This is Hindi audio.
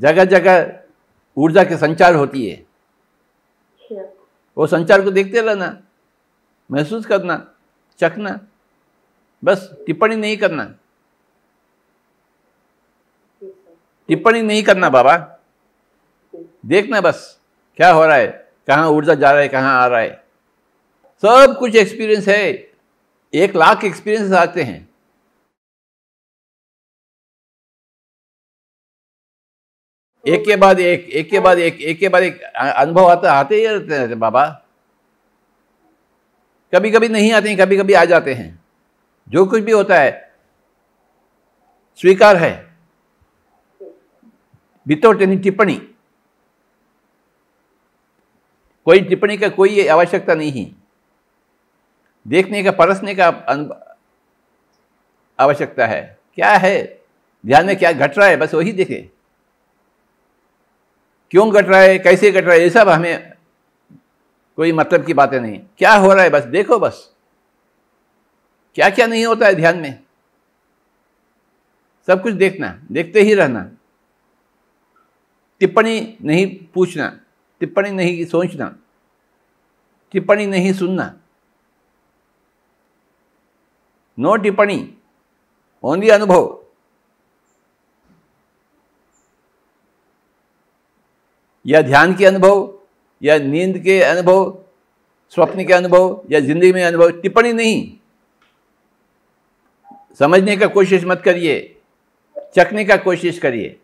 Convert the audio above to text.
जगह जगह ऊर्जा के संचार होती है वो संचार को देखते रहना महसूस करना चखना बस टिप्पणी नहीं करना टिप्पणी नहीं करना बाबा देखना बस क्या हो रहा है कहाँ ऊर्जा जा रहा है कहाँ आ रहा है सब कुछ एक्सपीरियंस है एक लाख एक्सपीरियंस आते हैं एक के बाद एक एक के बाद एक एक के बाद एक अनुभव आता आते ही रहते हैं बाबा कभी कभी नहीं आते हैं कभी कभी आ जाते हैं जो कुछ भी होता है स्वीकार है विदाउट एनी टिप्पणी कोई टिप्पणी का कोई आवश्यकता नहीं है देखने का परसने का आवश्यकता है क्या है ध्यान में क्या घट रहा है बस वही देखें क्यों घट रहा है कैसे घट रहा है ये सब हमें कोई मतलब की बातें नहीं क्या हो रहा है बस देखो बस क्या क्या नहीं होता है ध्यान में सब कुछ देखना देखते ही रहना टिप्पणी नहीं पूछना टिप्पणी नहीं सोचना टिप्पणी नहीं सुनना नो टिप्पणी ओनली अनुभव या ध्यान के अनुभव या नींद के अनुभव स्वप्न के अनुभव या जिंदगी में अनुभव टिप्पणी नहीं समझने का कोशिश मत करिए चखने का कोशिश करिए